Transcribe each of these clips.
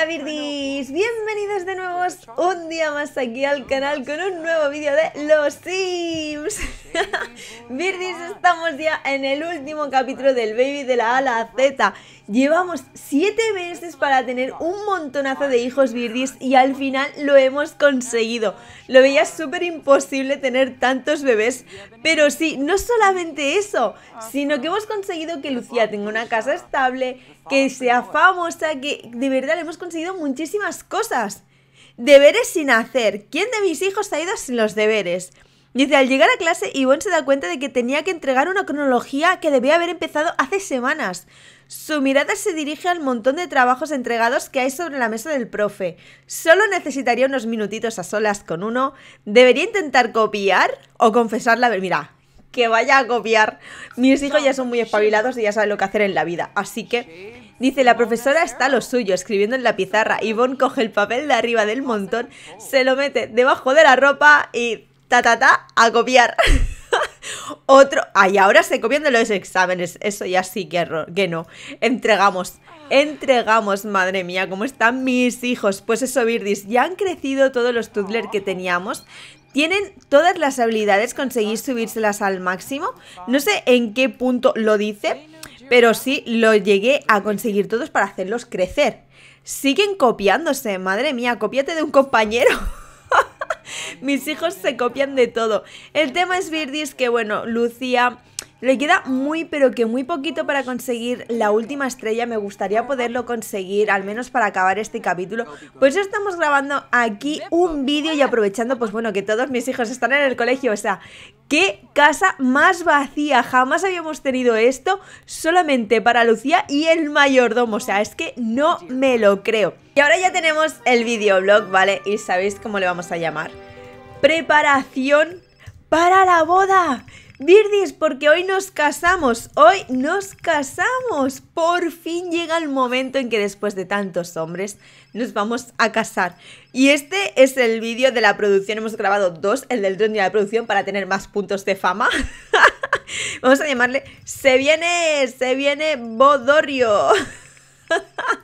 Hola bienvenidos de nuevo un día más aquí al canal con un nuevo vídeo de Los Sims. Birdis, estamos ya en el último capítulo del Baby de la Ala Z. Llevamos siete meses para tener un montonazo de hijos Virgis, y al final lo hemos conseguido. Lo veía súper imposible tener tantos bebés, pero sí, no solamente eso, sino que hemos conseguido que Lucía tenga una casa estable, que sea famosa, que de verdad le hemos conseguido muchísimas cosas. Deberes sin hacer. ¿Quién de mis hijos ha ido sin los deberes? Dice, al llegar a clase, Ivonne se da cuenta de que tenía que entregar una cronología que debía haber empezado hace semanas. Su mirada se dirige al montón de trabajos entregados que hay sobre la mesa del profe. Solo necesitaría unos minutitos a solas con uno. ¿Debería intentar copiar o confesar confesarla? Mira, que vaya a copiar. Mis hijos ya son muy espabilados y ya saben lo que hacer en la vida. Así que... Dice, la profesora está a lo suyo, escribiendo en la pizarra. Ivonne coge el papel de arriba del montón, se lo mete debajo de la ropa y ta, ta, ta, a copiar. Otro. Ay, ahora se copian de los exámenes. Eso ya sí que, error, que no. Entregamos. Entregamos, madre mía, ¿cómo están mis hijos? Pues eso, Birdis, ya han crecido todos los Tudler que teníamos. Tienen todas las habilidades, conseguís subírselas al máximo. No sé en qué punto lo dice, pero sí lo llegué a conseguir todos para hacerlos crecer. Siguen copiándose, madre mía, copiate de un compañero. Mis hijos se copian de todo. El tema es Birdie que, bueno, Lucía le queda muy pero que muy poquito para conseguir la última estrella, me gustaría poderlo conseguir, al menos para acabar este capítulo. Pues estamos grabando aquí un vídeo y aprovechando, pues bueno, que todos mis hijos están en el colegio, o sea, qué casa más vacía, jamás habíamos tenido esto solamente para Lucía y el mayordomo, o sea, es que no me lo creo. Y ahora ya tenemos el videoblog, ¿vale? Y sabéis cómo le vamos a llamar. Preparación para la boda. Virdis, porque hoy nos casamos, hoy nos casamos. Por fin llega el momento en que después de tantos hombres nos vamos a casar. Y este es el vídeo de la producción, hemos grabado dos, el del drone y la producción para tener más puntos de fama. vamos a llamarle, se viene, se viene Bodorio.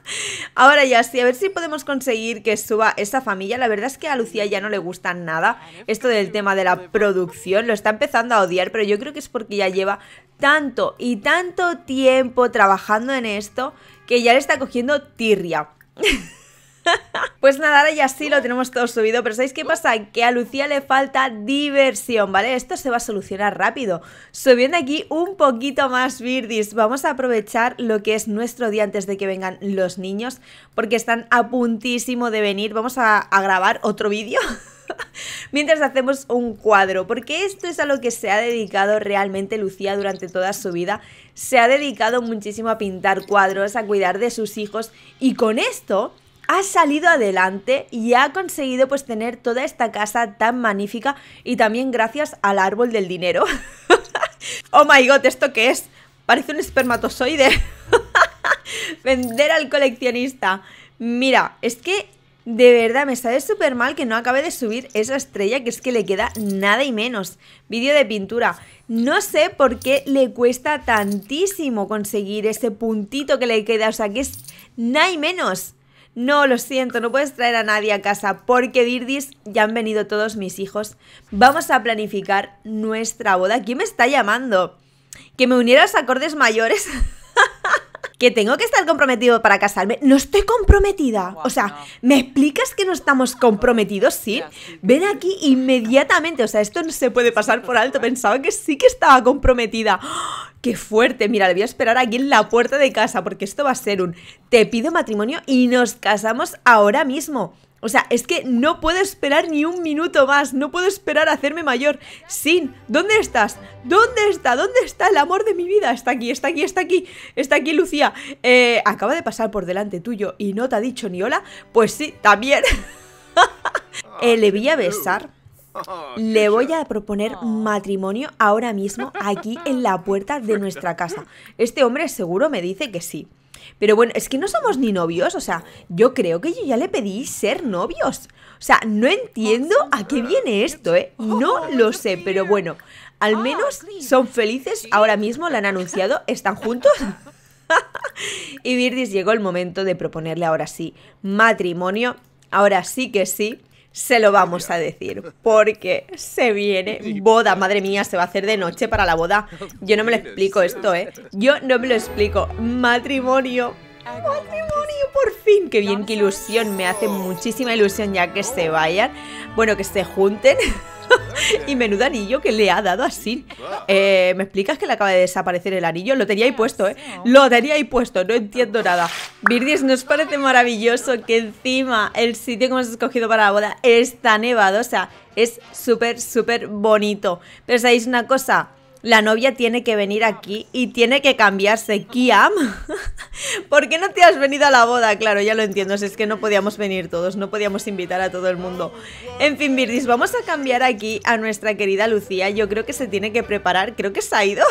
Ahora ya sí, a ver si podemos conseguir que suba esa familia. La verdad es que a Lucía ya no le gusta nada esto del tema de la producción. Lo está empezando a odiar, pero yo creo que es porque ya lleva tanto y tanto tiempo trabajando en esto que ya le está cogiendo tirria. Pues nada, ahora ya sí lo tenemos todo subido, pero ¿sabéis qué pasa? Que a Lucía le falta diversión, ¿vale? Esto se va a solucionar rápido. Subiendo aquí un poquito más Virdis, vamos a aprovechar lo que es nuestro día antes de que vengan los niños, porque están a puntísimo de venir. Vamos a, a grabar otro vídeo mientras hacemos un cuadro, porque esto es a lo que se ha dedicado realmente Lucía durante toda su vida. Se ha dedicado muchísimo a pintar cuadros, a cuidar de sus hijos y con esto ha salido adelante y ha conseguido pues tener toda esta casa tan magnífica y también gracias al árbol del dinero. oh my god, ¿esto qué es? Parece un espermatozoide. Vender al coleccionista. Mira, es que de verdad me sale súper mal que no acabe de subir esa estrella que es que le queda nada y menos. Vídeo de pintura. No sé por qué le cuesta tantísimo conseguir ese puntito que le queda, o sea que es nada y menos no, lo siento, no puedes traer a nadie a casa porque Dirdis, ya han venido todos mis hijos. Vamos a planificar nuestra boda. ¿Quién me está llamando? Que me uniera los acordes mayores. que tengo que estar comprometido para casarme. No estoy comprometida. o sea, ¿me explicas que no estamos comprometidos? Sí. Ven aquí inmediatamente. O sea, esto no se puede pasar por alto. Pensaba que sí que estaba comprometida. ¡Ah! ¡Qué fuerte! Mira, le voy a esperar aquí en la puerta de casa porque esto va a ser un te pido matrimonio y nos casamos ahora mismo. O sea, es que no puedo esperar ni un minuto más, no puedo esperar a hacerme mayor. Sin, ¿dónde estás? ¿Dónde está? ¿Dónde está el amor de mi vida? Está aquí, está aquí, está aquí, está aquí Lucía. Eh, acaba de pasar por delante tuyo y no te ha dicho ni hola. Pues sí, también. Eh, le voy a besar. Le voy a proponer ah. matrimonio ahora mismo aquí en la puerta de nuestra casa. Este hombre seguro me dice que sí. Pero bueno, es que no somos ni novios, o sea, yo creo que yo ya le pedí ser novios. O sea, no entiendo a qué viene esto, ¿eh? No lo sé, pero bueno, al menos son felices, ahora mismo la han anunciado, están juntos. y Virgis llegó el momento de proponerle ahora sí matrimonio, ahora sí que sí, se lo vamos a decir, porque se viene boda, madre mía, se va a hacer de noche para la boda. Yo no me lo explico esto, ¿eh? Yo no me lo explico. Matrimonio. Matrimonio, por fin. Qué bien, qué ilusión. Me hace muchísima ilusión ya que se vayan. Bueno, que se junten. y menudo anillo que le ha dado así. Eh, ¿Me explicas que le acaba de desaparecer el anillo? Lo tenía ahí puesto, ¿eh? Lo tenía ahí puesto, no entiendo nada. Virdis, nos parece maravilloso que encima el sitio que hemos escogido para la boda está nevado, o sea, es súper, súper bonito. Pero ¿sabéis una cosa? la novia tiene que venir aquí y tiene que cambiarse. Kiam, ¿por qué no te has venido a la boda? Claro, ya lo entiendo, es que no podíamos venir todos, no podíamos invitar a todo el mundo. En fin, Birdis, vamos a cambiar aquí a nuestra querida Lucía. Yo creo que se tiene que preparar, creo que se ha ido.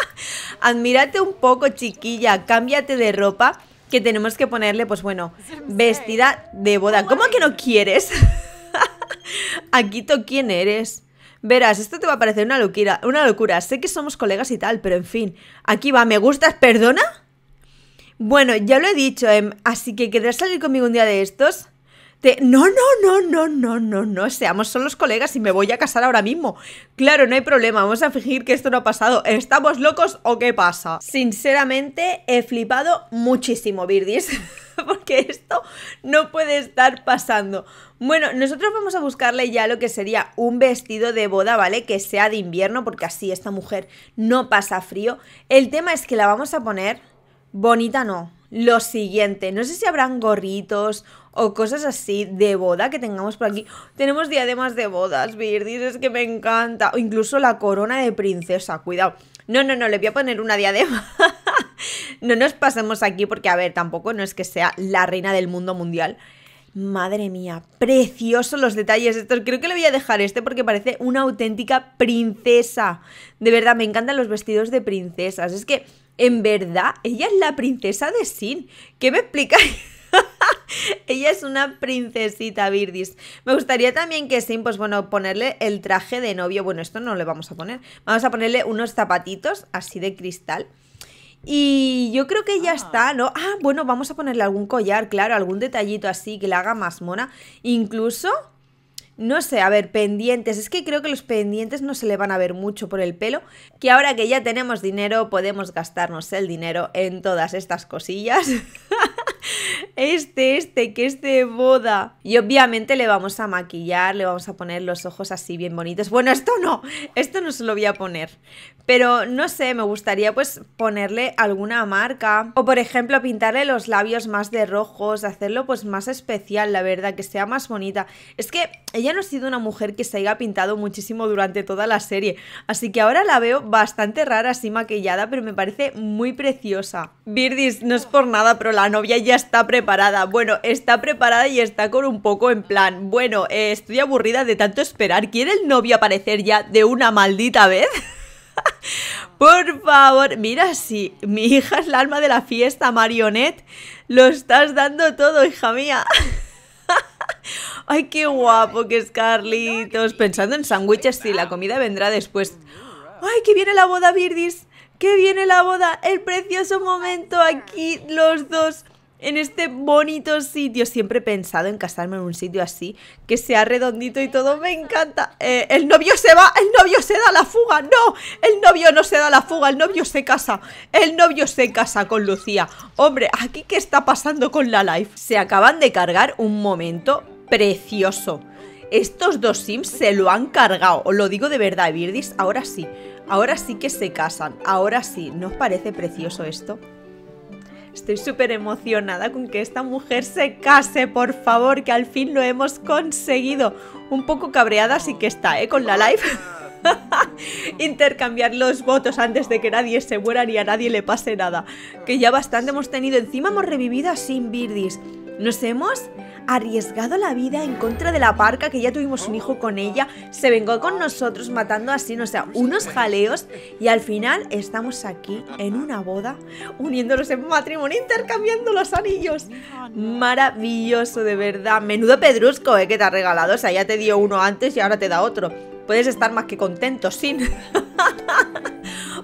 Admírate un poco, chiquilla, cámbiate de ropa que tenemos que ponerle, pues bueno, vestida de boda. ¿Cómo que no quieres? Aquito, ¿quién eres? Verás, esto te va a parecer una locura, una locura. Sé que somos colegas y tal, pero en fin. Aquí va, ¿me gustas? ¿Perdona? Bueno, ya lo he dicho, em, así que ¿querrás salir conmigo un día de estos? No, no, no, no, no, no, no, no, seamos los colegas y me voy a casar ahora mismo. Claro, no hay problema, vamos a fingir que esto no ha pasado. ¿Estamos locos o qué pasa? Sinceramente, he flipado muchísimo, Birdis, porque esto no puede estar pasando. Bueno, nosotros vamos a buscarle ya lo que sería un vestido de boda, ¿vale? Que sea de invierno, porque así esta mujer no pasa frío. El tema es que la vamos a poner bonita, no. Lo siguiente, no sé si habrán gorritos o cosas así de boda que tengamos por aquí. Tenemos diademas de bodas, Vir. es que me encanta. O incluso la corona de princesa, cuidado. No, no, no, le voy a poner una diadema. no nos pasemos aquí porque, a ver, tampoco no es que sea la reina del mundo mundial. Madre mía, preciosos los detalles estos. Creo que le voy a dejar este porque parece una auténtica princesa. De verdad, me encantan los vestidos de princesas. Es que, en verdad, ella es la princesa de Sin. ¿Qué me explicáis? Ella es una princesita, birdis Me gustaría también que Sim, pues bueno, ponerle el traje de novio. Bueno, esto no le vamos a poner. Vamos a ponerle unos zapatitos así de cristal. Y yo creo que ya está, ah. ¿no? Ah, bueno, vamos a ponerle algún collar, claro, algún detallito así que la haga más mona. Incluso, no sé, a ver, pendientes. Es que creo que los pendientes no se le van a ver mucho por el pelo. Que ahora que ya tenemos dinero, podemos gastarnos el dinero en todas estas cosillas. Este, este, que es de boda. Y obviamente le vamos a maquillar, le vamos a poner los ojos así bien bonitos. Bueno, esto no, esto no se lo voy a poner. Pero no sé, me gustaría pues ponerle alguna marca. O por ejemplo, pintarle los labios más de rojos, hacerlo pues más especial, la verdad, que sea más bonita. Es que ella no ha sido una mujer que se haya pintado muchísimo durante toda la serie. Así que ahora la veo bastante rara así maquillada, pero me parece muy preciosa. birdis no es por nada, pero la novia ya está preparada. Bueno, está preparada y está con un poco en plan. Bueno, eh, estoy aburrida de tanto esperar. ¿Quiere el novio aparecer ya de una maldita vez? Por favor, mira si mi hija es la alma de la fiesta, Marionette. Lo estás dando todo, hija mía. Ay, qué guapo que es Carlitos. Pensando en sándwiches, sí, la comida vendrá después. Ay, que viene la boda, Virdis. Que viene la boda. El precioso momento aquí, los dos en este bonito sitio. Siempre he pensado en casarme en un sitio así, que sea redondito y todo. Me encanta. Eh, el novio se va, el novio se da la fuga. No, el novio no se da la fuga, el novio se casa. El novio se casa con Lucía. Hombre, ¿aquí qué está pasando con la life? Se acaban de cargar un momento precioso. Estos dos sims se lo han cargado. Os lo digo de verdad, birdis Ahora sí. Ahora sí que se casan. Ahora sí. ¿No os parece precioso esto? Estoy súper emocionada con que esta mujer se case, por favor, que al fin lo hemos conseguido. Un poco cabreada sí que está, ¿eh? Con la live. Intercambiar los votos antes de que nadie se muera ni a nadie le pase nada. Que ya bastante hemos tenido. Encima hemos revivido a Sin Birdis. Nos hemos arriesgado la vida en contra de la parca, que ya tuvimos un hijo con ella, se vengó con nosotros matando así, o sea, unos jaleos, y al final estamos aquí en una boda, uniéndonos en matrimonio, intercambiando los anillos. Maravilloso, de verdad. Menudo pedrusco, ¿eh? Que te ha regalado, o sea, ya te dio uno antes y ahora te da otro. Puedes estar más que contento, sin...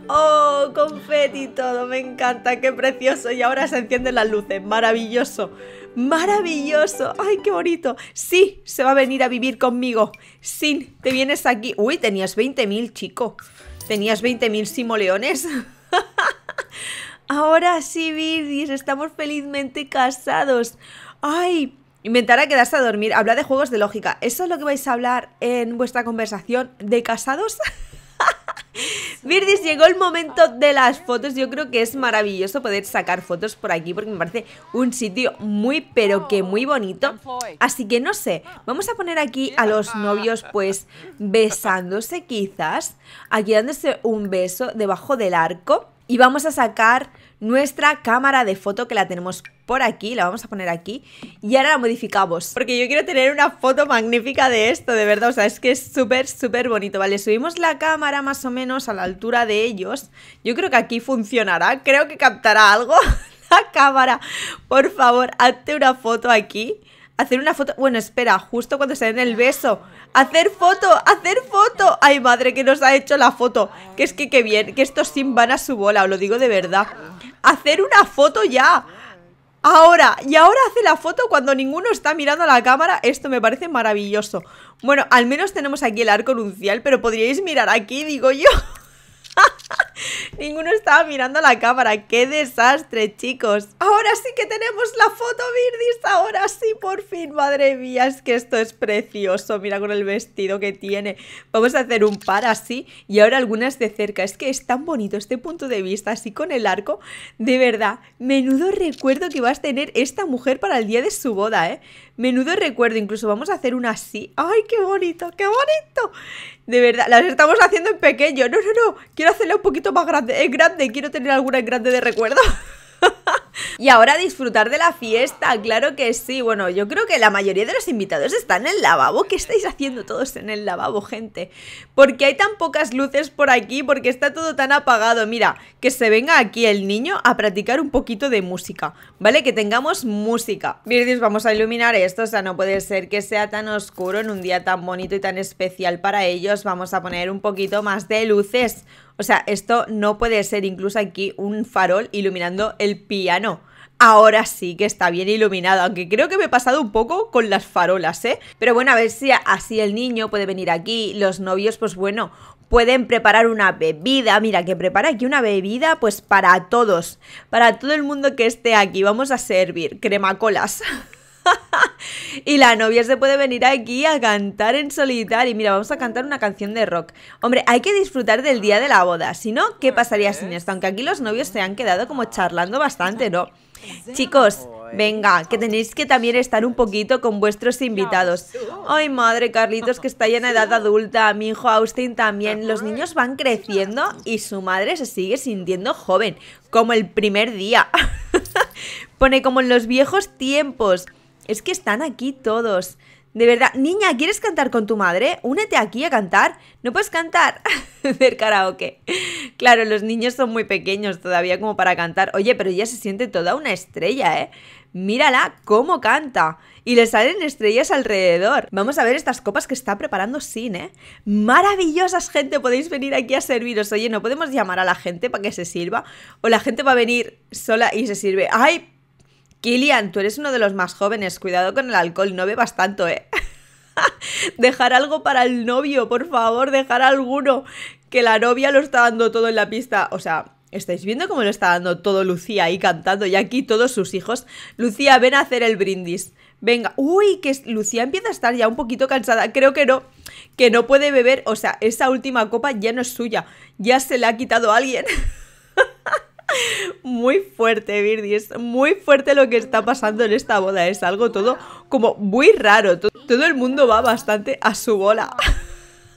¡Oh, confeti todo! Me encanta, qué precioso. Y ahora se encienden las luces, maravilloso. ¡Maravilloso! ¡Ay, qué bonito! Sí, se va a venir a vivir conmigo. Sí, te vienes aquí. Uy, tenías 20.000, chico. Tenías 20.000 simoleones. Ahora sí, Virgis, estamos felizmente casados. ¡Ay! Inventará quedarse a dormir. Habla de juegos de lógica. ¿Eso es lo que vais a hablar en vuestra conversación de casados? Virdis, llegó el momento de las fotos. Yo creo que es maravilloso poder sacar fotos por aquí porque me parece un sitio muy, pero que muy bonito. Así que no sé, vamos a poner aquí a los novios pues besándose quizás, aquí dándose un beso debajo del arco y vamos a sacar nuestra cámara de foto que la tenemos por aquí, la vamos a poner aquí y ahora la modificamos, porque yo quiero tener una foto magnífica de esto, de verdad, o sea, es que es súper, súper bonito, ¿vale? Subimos la cámara más o menos a la altura de ellos, yo creo que aquí funcionará, creo que captará algo la cámara, por favor, hazte una foto aquí Hacer una foto. Bueno, espera, justo cuando se den el beso. ¡Hacer foto! ¡Hacer foto! ¡Ay, madre, que nos ha hecho la foto! Que es que qué bien, que estos sim van a su bola, os lo digo de verdad. ¡Hacer una foto ya! Ahora, y ahora hace la foto cuando ninguno está mirando a la cámara. Esto me parece maravilloso. Bueno, al menos tenemos aquí el arco nuncial, pero podríais mirar aquí, digo yo. Ninguno estaba mirando la cámara. ¡Qué desastre, chicos! Ahora sí que tenemos la foto, Virdis. Ahora sí, por fin. Madre mía, es que esto es precioso. Mira con el vestido que tiene. Vamos a hacer un par así y ahora algunas de cerca. Es que es tan bonito este punto de vista, así con el arco. De verdad, menudo recuerdo que vas a tener esta mujer para el día de su boda, ¿eh? Menudo recuerdo. Incluso vamos a hacer una así. ¡Ay, qué bonito! ¡Qué bonito! De verdad, las estamos haciendo en pequeño. No, no, no. Quiero hacerla un poquito más grande. Es grande, quiero tener alguna grande de recuerdo. y ahora disfrutar de la fiesta, claro que sí. Bueno, yo creo que la mayoría de los invitados están en el lavabo. ¿Qué estáis haciendo todos en el lavabo, gente? Porque hay tan pocas luces por aquí, porque está todo tan apagado. Mira, que se venga aquí el niño a practicar un poquito de música, ¿vale? Que tengamos música. Virgis, vamos a iluminar esto. O sea, no puede ser que sea tan oscuro en un día tan bonito y tan especial para ellos. Vamos a poner un poquito más de luces. O sea, esto no puede ser incluso aquí un farol iluminando el piano. Ahora sí que está bien iluminado, aunque creo que me he pasado un poco con las farolas, ¿eh? Pero bueno, a ver si así el niño puede venir aquí, los novios, pues bueno, pueden preparar una bebida. Mira, que prepara aquí una bebida, pues para todos, para todo el mundo que esté aquí. Vamos a servir cremacolas. Y la novia se puede venir aquí a cantar en solitario. Y mira, vamos a cantar una canción de rock. Hombre, hay que disfrutar del día de la boda. Si no, ¿qué pasaría sin esto? Aunque aquí los novios se han quedado como charlando bastante, ¿no? Chicos, venga, que tenéis que también estar un poquito con vuestros invitados. Ay, madre, Carlitos, que está ya en edad adulta, mi hijo Austin también. Los niños van creciendo y su madre se sigue sintiendo joven, como el primer día. Pone como en los viejos tiempos. Es que están aquí todos. De verdad, niña, ¿quieres cantar con tu madre? Únete aquí a cantar. No puedes cantar Ver karaoke. Claro, los niños son muy pequeños todavía como para cantar. Oye, pero ella se siente toda una estrella, ¿eh? Mírala cómo canta. Y le salen estrellas alrededor. Vamos a ver estas copas que está preparando Sin, ¿eh? Maravillosas, gente. Podéis venir aquí a serviros. Oye, no podemos llamar a la gente para que se sirva. O la gente va a venir sola y se sirve. ¡Ay, Kilian, tú eres uno de los más jóvenes, cuidado con el alcohol, no bebas tanto, ¿eh? dejar algo para el novio, por favor, dejar alguno, que la novia lo está dando todo en la pista, o sea, ¿Estáis viendo cómo lo está dando todo Lucía ahí cantando? Y aquí todos sus hijos. Lucía, ven a hacer el brindis. Venga, uy, que Lucía empieza a estar ya un poquito cansada. Creo que no, que no puede beber. O sea, esa última copa ya no es suya. Ya se la ha quitado alguien. Muy fuerte, Virdi, es muy fuerte lo que está pasando en esta boda, es algo todo como muy raro, todo el mundo va bastante a su bola.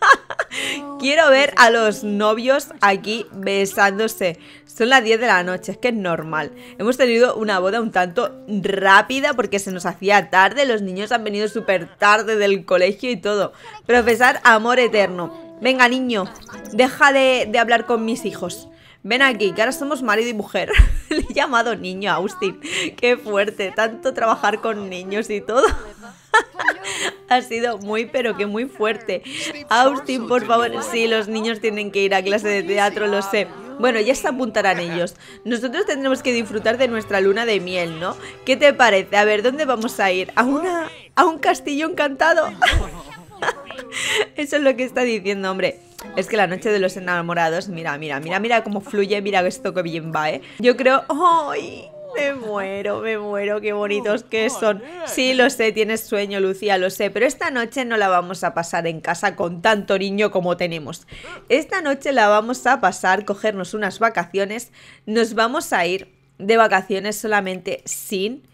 Quiero ver a los novios aquí besándose. Son las 10 de la noche, es que es normal. Hemos tenido una boda un tanto rápida porque se nos hacía tarde, los niños han venido súper tarde del colegio y todo. Profesar amor eterno. Venga, niño, deja de, de hablar con mis hijos. Ven aquí, que ahora somos marido y mujer. Le he llamado niño a Austin. Qué fuerte, tanto trabajar con niños y todo. ha sido muy, pero que muy fuerte. Austin, por favor, sí, los niños tienen que ir a clase de teatro, lo sé. Bueno, ya se apuntarán ellos. Nosotros tendremos que disfrutar de nuestra luna de miel, ¿no? ¿Qué te parece? A ver, ¿dónde vamos a ir? ¿A, una, a un castillo encantado? Eso es lo que está diciendo, hombre. Es que la noche de los enamorados, mira, mira, mira, mira cómo fluye, mira esto que bien va, ¿eh? Yo creo... ¡Ay! Me muero, me muero, qué bonitos que son. Sí, lo sé, tienes sueño, Lucía, lo sé, pero esta noche no la vamos a pasar en casa con tanto niño como tenemos. Esta noche la vamos a pasar, cogernos unas vacaciones, nos vamos a ir de vacaciones solamente sin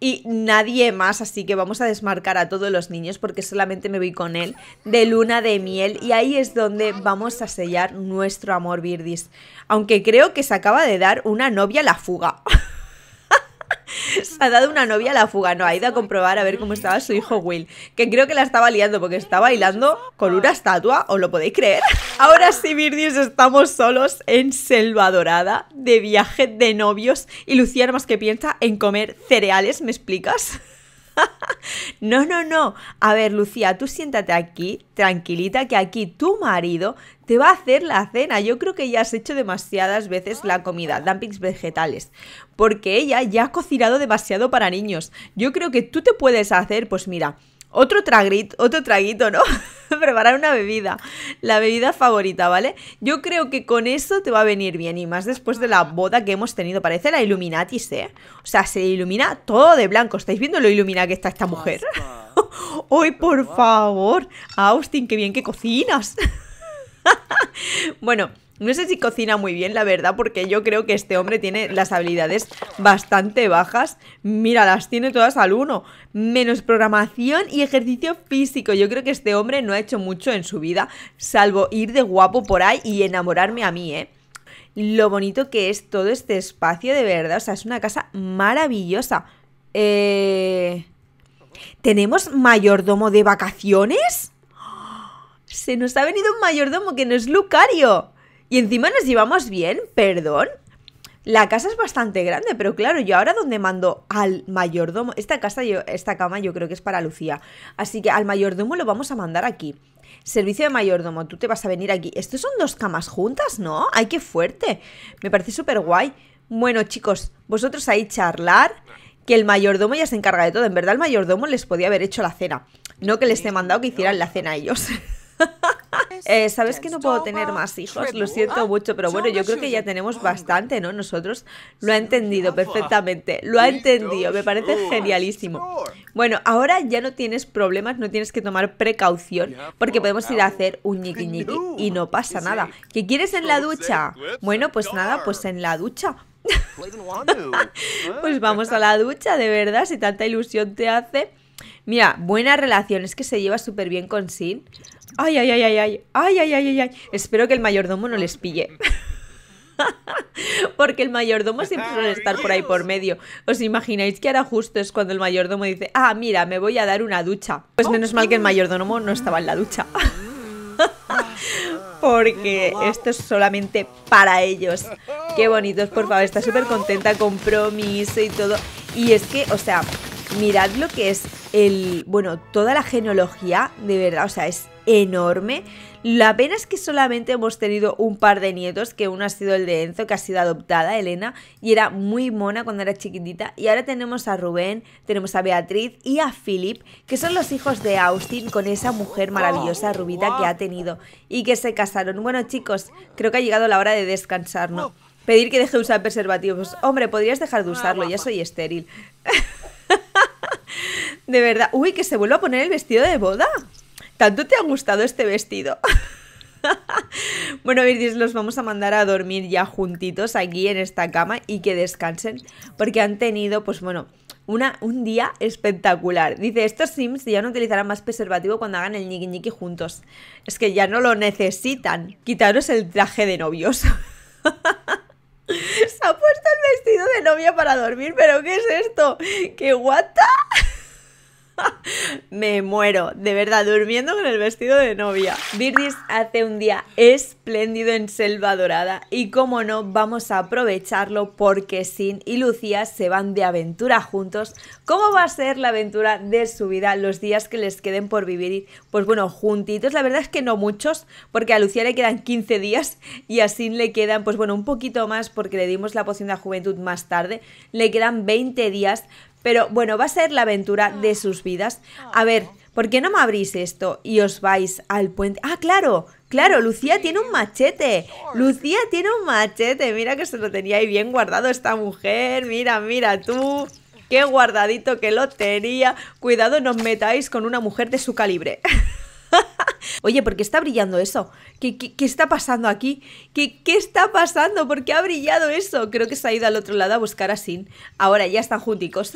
y nadie más, así que vamos a desmarcar a todos los niños porque solamente me voy con él de luna de miel y ahí es donde vamos a sellar nuestro amor Virdis. Aunque creo que se acaba de dar una novia la fuga. Se ha dado una novia a la fuga, no, ha ido a comprobar a ver cómo estaba su hijo Will, que creo que la estaba liando porque estaba bailando con una estatua, ¿os lo podéis creer? Ahora sí, Virdius, estamos solos en Selva Dorada, de viaje de novios, y Lucía más que piensa en comer cereales, ¿me explicas? no, no, no. A ver, Lucía, tú siéntate aquí, tranquilita, que aquí tu marido te va a hacer la cena. Yo creo que ya has hecho demasiadas veces la comida, dumpings vegetales, porque ella ya ha cocinado demasiado para niños. Yo creo que tú te puedes hacer, pues mira, otro traguito, otro traguito, ¿no? Preparar una bebida, la bebida favorita, ¿vale? Yo creo que con eso te va a venir bien y más después de la boda que hemos tenido. Parece la Illuminatis, ¿eh? O sea, se ilumina todo de blanco. ¿Estáis viendo lo iluminada que está esta mujer? hoy por favor! Austin, qué bien que cocinas! bueno, no sé si cocina muy bien, la verdad, porque yo creo que este hombre tiene las habilidades bastante bajas. Mira, las tiene todas al uno. Menos programación y ejercicio físico. Yo creo que este hombre no ha hecho mucho en su vida, salvo ir de guapo por ahí y enamorarme a mí, ¿eh? Lo bonito que es todo este espacio, de verdad. O sea, es una casa maravillosa. Eh... ¿Tenemos mayordomo de vacaciones? ¡Ah! Se nos ha venido un mayordomo que no es Lucario. Y encima nos llevamos bien, perdón. La casa es bastante grande, pero claro, yo ahora donde mando al mayordomo, esta casa, esta cama yo creo que es para Lucía, así que al mayordomo lo vamos a mandar aquí. Servicio de mayordomo, tú te vas a venir aquí. Estos son dos camas juntas, ¿no? ¡Ay, qué fuerte! Me parece súper guay. Bueno, chicos, vosotros ahí charlar, que el mayordomo ya se encarga de todo. En verdad, el mayordomo les podía haber hecho la cena, no que les he mandado que hicieran la cena a ellos. Eh, sabes que no puedo tener más hijos, lo siento mucho, pero bueno, yo creo que ya tenemos bastante, ¿no? Nosotros lo ha entendido perfectamente, lo ha entendido, me parece genialísimo. Bueno, ahora ya no tienes problemas, no tienes que tomar precaución, porque podemos ir a hacer un ñiqui ñiqui y no pasa nada. ¿Qué quieres en la ducha? Bueno, pues nada, pues en la ducha. pues vamos a la ducha, de verdad, si tanta ilusión te hace. Mira, buena relación. Es que se lleva súper bien con Sin. Ay, ay, ay, ay, ay. Ay, ay, ay, ay, ay. Espero que el mayordomo no les pille. Porque el mayordomo siempre suele estar por ahí por medio. ¿Os imagináis que ahora justo es cuando el mayordomo dice, ah, mira, me voy a dar una ducha? Pues menos mal que el mayordomo no estaba en la ducha. Porque esto es solamente para ellos. Qué bonitos, por favor. Está súper contenta compromiso y todo. Y es que, o sea, mirad lo que es el, bueno, toda la genealogía, de verdad, o sea, es enorme. La pena es que solamente hemos tenido un par de nietos, que uno ha sido el de Enzo, que ha sido adoptada, Elena, y era muy mona cuando era chiquitita. Y ahora tenemos a Rubén, tenemos a Beatriz y a Philip, que son los hijos de Austin con esa mujer maravillosa rubita que ha tenido y que se casaron. Bueno, chicos, creo que ha llegado la hora de descansar, ¿no? Pedir que deje de usar preservativos. Hombre, podrías dejar de usarlo, ya soy estéril. de verdad. Uy, que se vuelva a poner el vestido de boda. ¿Tanto te ha gustado este vestido? bueno, Virgis, los vamos a mandar a dormir ya juntitos aquí en esta cama y que descansen porque han tenido, pues bueno, una, un día espectacular. Dice, estos Sims ya no utilizarán más preservativo cuando hagan el ñiqui niqui juntos. Es que ya no lo necesitan. Quitaros el traje de novios. Se ha puesto el vestido de novia para dormir, pero ¿qué es esto? ¿Qué guata? Me muero, de verdad, durmiendo con el vestido de novia. birgis hace un día espléndido en Selva Dorada y como no, vamos a aprovecharlo porque Sin y Lucía se van de aventura juntos. ¿Cómo va a ser la aventura de su vida los días que les queden por vivir? Pues bueno, juntitos, la verdad es que no muchos, porque a Lucía le quedan 15 días y a Sin le quedan, pues bueno, un poquito más porque le dimos la poción de la juventud más tarde. Le quedan 20 días, pero bueno, va a ser la aventura de ah. sus vidas. Ah, a ver, ¿por qué no me abrís esto y os vais al puente? Ah, claro, claro, Lucía tiene un machete. Lucía tiene un machete. Mira que se lo tenía ahí bien guardado esta mujer. Mira, mira tú. Qué guardadito que lo tenía. Cuidado, no os metáis con una mujer de su calibre. Oye, ¿por qué está brillando eso? ¿Qué, está pasando aquí? ¿Qué, ¿Qué, está pasando? ¿Por qué ha brillado eso? Creo que se ha ido al otro lado a buscar a Sin. Ahora ya están junticos.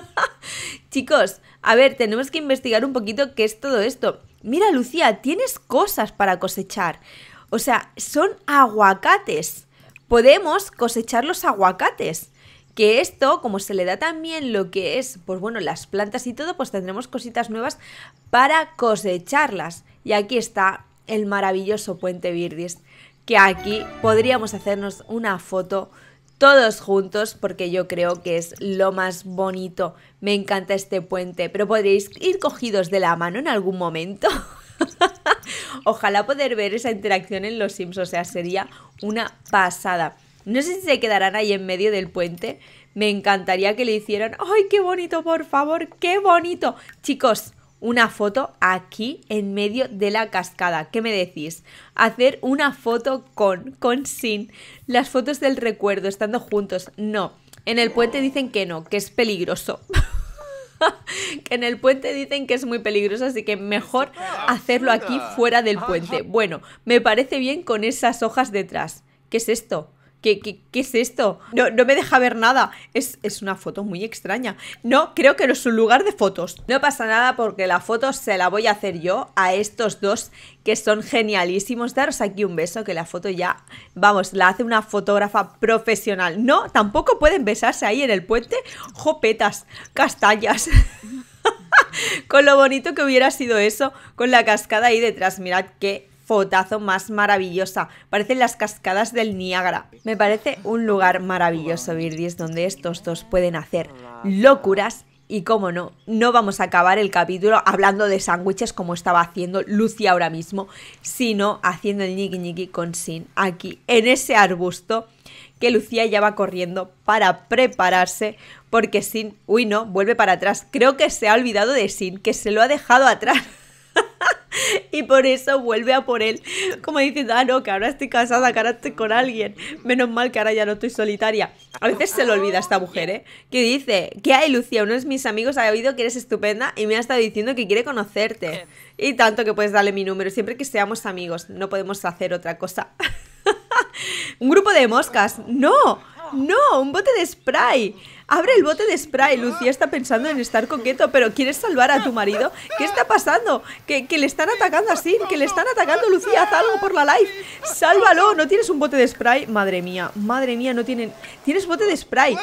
Chicos, a ver, tenemos que investigar un poquito qué es todo esto. Mira, Lucía, tienes cosas para cosechar. O sea, son aguacates. Podemos cosechar los aguacates que esto, como se le da también lo que es, pues bueno, las plantas y todo, pues tendremos cositas nuevas para cosecharlas. Y aquí está el maravilloso puente Virdis, que aquí podríamos hacernos una foto todos juntos porque yo creo que es lo más bonito. Me encanta este puente, pero podréis ir cogidos de la mano en algún momento. Ojalá poder ver esa interacción en Los Sims, o sea, sería una pasada. No sé si se quedarán ahí en medio del puente. Me encantaría que le hicieran. ¡Ay, qué bonito, por favor! ¡Qué bonito! Chicos, una foto aquí en medio de la cascada. ¿Qué me decís? Hacer una foto con, con sin. Las fotos del recuerdo, estando juntos. No. En el puente dicen que no, que es peligroso. que en el puente dicen que es muy peligroso, así que mejor hacerlo aquí fuera del puente. Bueno, me parece bien con esas hojas detrás. ¿Qué es esto? ¿Qué, es esto? No, me deja ver nada. Es, una foto muy extraña. No, creo que no es un lugar de fotos. No pasa nada porque la foto se la voy a hacer yo a estos dos que son genialísimos. Daros aquí un beso, que la foto ya, vamos, la hace una fotógrafa profesional. No, tampoco pueden besarse ahí en el puente. Jopetas, castañas. con lo bonito que hubiera sido eso, con la cascada ahí detrás. Mirad qué fotazo más maravillosa. Parecen las cascadas del Niágara. Me parece un lugar maravilloso, es donde estos dos pueden hacer locuras y cómo no, no vamos a acabar el capítulo hablando de sándwiches como estaba haciendo Lucy ahora mismo, sino haciendo el ñiqui niqui con Sin aquí, en ese arbusto que Lucía ya va corriendo para prepararse porque Sin, uy no, vuelve para atrás. Creo que se ha olvidado de Sin, que se lo ha dejado atrás. y por eso vuelve a por él, como diciendo, ah, no, que ahora estoy casada, que ahora estoy con alguien, menos mal que ahora ya no estoy solitaria. A veces se lo olvida esta mujer, ¿eh? Que dice, que hay, Lucía? Uno de mis amigos ha oído que eres estupenda y me ha estado diciendo que quiere conocerte. Y tanto que puedes darle mi número, siempre que seamos amigos, no podemos hacer otra cosa. Un grupo de moscas, no, no, un bote de spray. Abre el bote de spray. Lucía está pensando en estar con coqueto, pero ¿quieres salvar a tu marido? ¿Qué está pasando? Que, le están atacando así, que le están atacando. Lucía, haz algo por la live. Sálvalo. ¿No tienes un bote de spray? Madre mía, madre mía, no tienen... ¿Tienes bote de spray?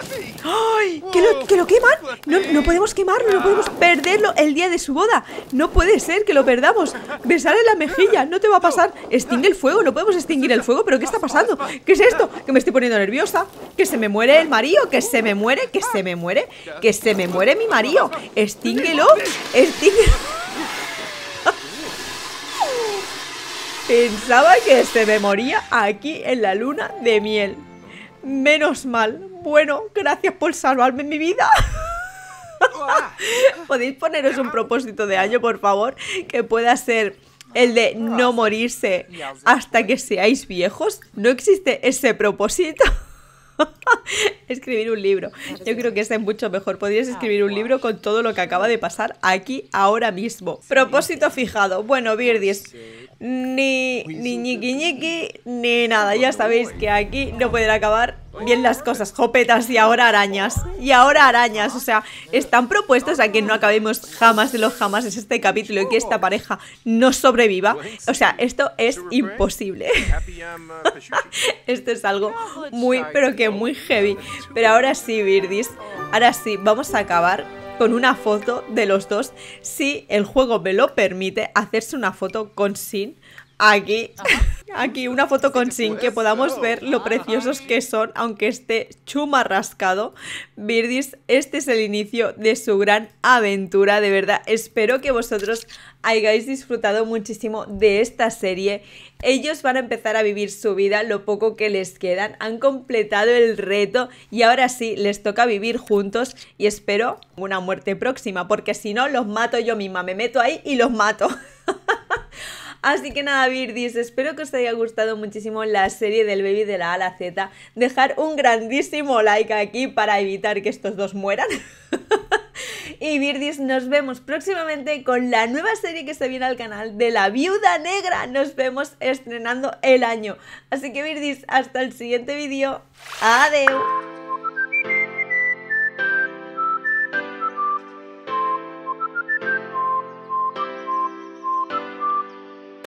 ¡Ay! ¿Que lo, que queman? No, podemos quemarlo, no podemos perderlo el día de su boda. No puede ser que lo perdamos. ¡Besale la mejilla, no te va a pasar. Extingue el fuego, no podemos extinguir el fuego. ¿Pero qué está pasando? ¿Qué es esto? Que me estoy poniendo nerviosa. Que se me muere el marido, que se me muere que se me muere, que se me muere mi marido. Extínguelo, extínguelo. Pensaba que se me moría aquí en la luna de miel. Menos mal. Bueno, gracias por salvarme mi vida. ¿Podéis poneros un propósito de año, por favor? Que pueda ser el de no morirse hasta que seáis viejos. ¿No existe ese propósito? escribir un libro. Yo creo que es mucho mejor. Podrías ah, escribir un libro con todo lo que acaba de pasar aquí, ahora mismo. Propósito fijado. Bueno, Virdis, ni, ni ñiqui ñiqui, ni nada. Ya sabéis que aquí no pueden acabar bien las cosas, jopetas y ahora arañas, y ahora arañas, o sea, están propuestas a que no acabemos jamás de los jamás es este capítulo y que esta pareja no sobreviva, o sea, esto es imposible. esto es algo muy, pero que muy heavy. Pero ahora sí, Virdis, ahora sí, vamos a acabar con una foto de los dos, si el juego me lo permite, hacerse una foto con Sin Aquí, aquí una foto con Sin que podamos ver lo ah. preciosos que son, aunque esté chuma rascado. Birdis, este es el inicio de su gran aventura, de verdad. Espero que vosotros hayáis disfrutado muchísimo de esta serie. Ellos van a empezar a vivir su vida, lo poco que les quedan. Han completado el reto y ahora sí les toca vivir juntos y espero una muerte próxima, porque si no los mato yo misma. Me meto ahí y los mato. Así que nada, Virdis, espero que os haya gustado muchísimo la serie del baby de la ala Z. Dejar un grandísimo like aquí para evitar que estos dos mueran. y Virdis, nos vemos próximamente con la nueva serie que se viene al canal de la viuda negra. Nos vemos estrenando el año. Así que virdis hasta el siguiente vídeo. Adiós.